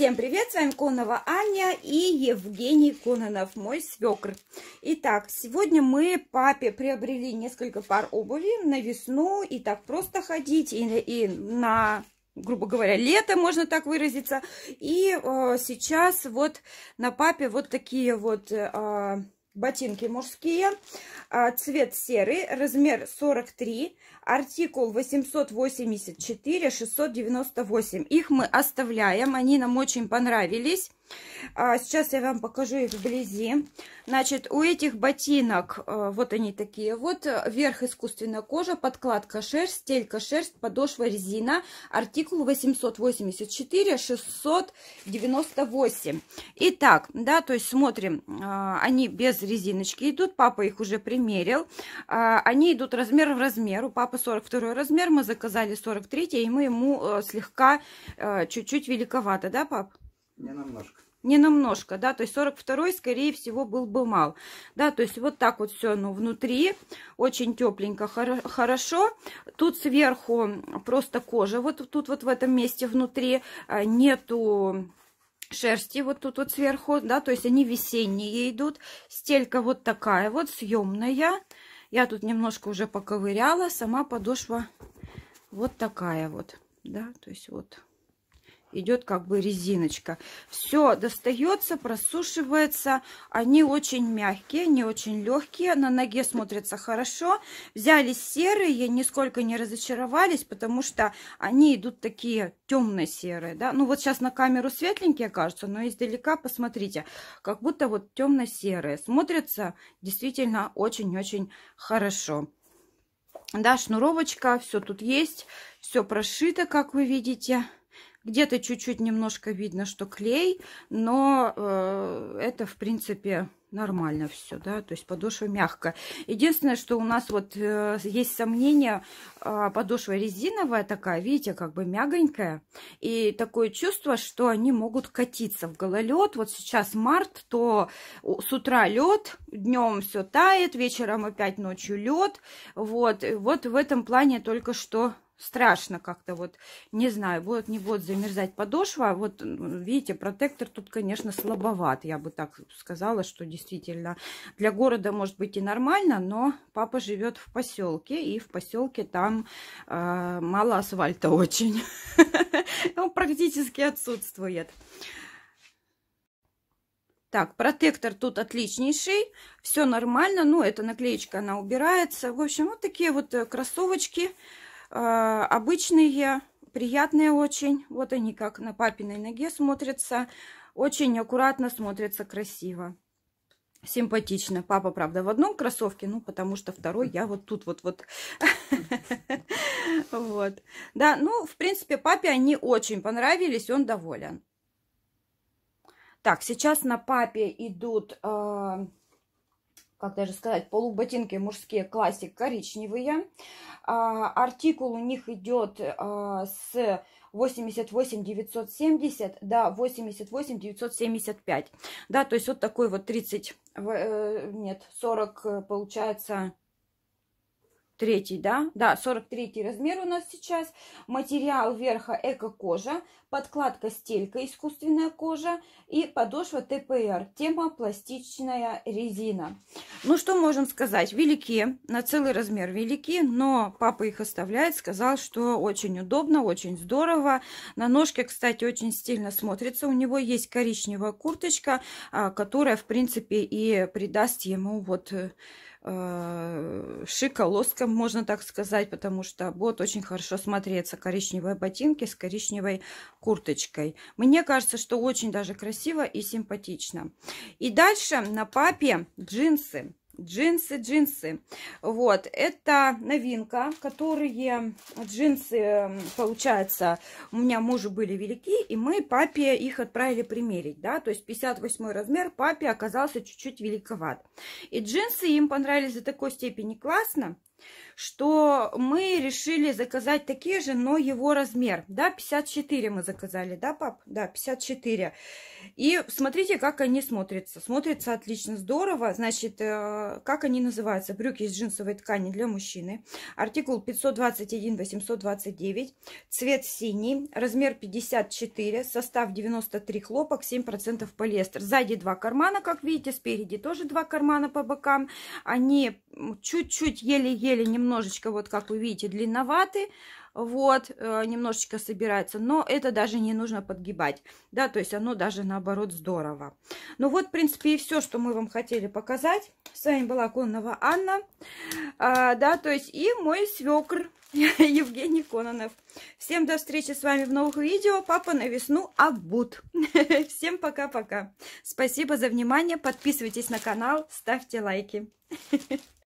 Всем привет, с вами Конова Аня и Евгений Кононов, мой свекр. Итак, сегодня мы папе приобрели несколько пар обуви на весну и так просто ходить, и, и на, грубо говоря, лето, можно так выразиться. И э, сейчас вот на папе вот такие вот... Э, Ботинки мужские, а, цвет серый, размер 43, артикул 884-698. Их мы оставляем, они нам очень понравились. А сейчас я вам покажу их вблизи. Значит, у этих ботинок, э, вот они такие, вот э, верх искусственная кожа, подкладка шерсть, стелька шерсть, подошва резина, артикул 884-698. Итак, да, то есть смотрим, э, они без резиночки идут, папа их уже примерил. Они идут размер в размер, у папы 42 размер, мы заказали 43 и мы ему слегка чуть-чуть великовато, да, пап? Не намножко не намножко, да, то есть 42 скорее всего был бы мал, да, то есть вот так вот все, ну, внутри, очень тепленько, хоро хорошо, тут сверху просто кожа, вот тут вот в этом месте внутри а, нету шерсти вот тут вот сверху, да, то есть они весенние идут, стелька вот такая вот, съемная, я тут немножко уже поковыряла, сама подошва вот такая вот, да, то есть вот идет как бы резиночка. Все достается, просушивается. Они очень мягкие, не очень легкие. На ноге смотрятся хорошо. Взяли серые, нисколько не разочаровались, потому что они идут такие темно-серые. Да? Ну вот сейчас на камеру светленькие кажутся, но издалека посмотрите, как будто вот темно-серые. Смотрятся действительно очень-очень хорошо. Да, шнуровочка, все тут есть, все прошито, как вы видите. Где-то чуть-чуть немножко видно, что клей, но э, это, в принципе, нормально все, да, то есть подошва мягкая. Единственное, что у нас вот э, есть сомнения, э, подошва резиновая такая, видите, как бы мягонькая, и такое чувство, что они могут катиться в гололед. Вот сейчас март, то с утра лед, днем все тает, вечером опять ночью лед, вот, вот в этом плане только что страшно как-то вот, не знаю, вот не будет замерзать подошва, вот видите, протектор тут, конечно, слабоват, я бы так сказала, что действительно для города может быть и нормально, но папа живет в поселке, и в поселке там э, мало асфальта очень, он практически отсутствует. Так, протектор тут отличнейший, все нормально, ну, эта наклеечка, она убирается. В общем, вот такие вот э, кроссовочки, а, обычные, приятные очень. Вот они как на папиной ноге смотрятся. Очень аккуратно смотрятся красиво. Симпатично. Папа, правда, в одном кроссовке, ну, потому что второй я вот тут вот-вот. Вот. Да, ну, в принципе, папе они очень понравились, он доволен. Так, сейчас на папе идут... А, как даже сказать, полуботинки мужские классик коричневые. А, артикул у них идет а, с 88 970 до 88 975. Да, то есть вот такой вот 30, э, нет, 40 э, получается 43, да? Да, 43 размер у нас сейчас. Материал верха эко-кожа, подкладка стелька, искусственная кожа и подошва ТПР, тема пластичная резина. Ну, что можем сказать? Велики, на целый размер велики, но папа их оставляет, сказал, что очень удобно, очень здорово. На ножке, кстати, очень стильно смотрится. У него есть коричневая курточка, а, которая, в принципе, и придаст ему вот э, э, шика лоском, можно так сказать, потому что будет очень хорошо смотреться коричневые ботинки с коричневой курточкой. Мне кажется, что очень даже красиво и симпатично. И дальше на папе джинсы. Джинсы, джинсы. Вот, это новинка, которые джинсы, эм, получается, у меня мужу были велики, и мы папе их отправили примерить, да, то есть 58 размер папе оказался чуть-чуть великоват. И джинсы им понравились до такой степени классно, что мы решили заказать такие же, но его размер. Да, 54 мы заказали, да, пап? Да, 54. И смотрите, как они смотрятся. Смотрятся отлично, здорово. Значит, э, как они называются? Брюки из джинсовой ткани для мужчины. Артикул 521-829. Цвет синий. Размер 54. Состав 93 хлопок, 7% полиэстер. Сзади два кармана, как видите. Спереди тоже два кармана по бокам. Они чуть-чуть еле-еле еле немножечко, вот как вы видите, длинноваты, вот, э, немножечко собирается, но это даже не нужно подгибать, да, то есть оно даже наоборот здорово. Ну вот, в принципе, и все, что мы вам хотели показать. С вами была Коннова Анна, а, да, то есть и мой свекр Евгений Кононов. Всем до встречи с вами в новых видео. Папа на весну обут. Всем пока-пока. Спасибо за внимание. Подписывайтесь на канал, ставьте лайки.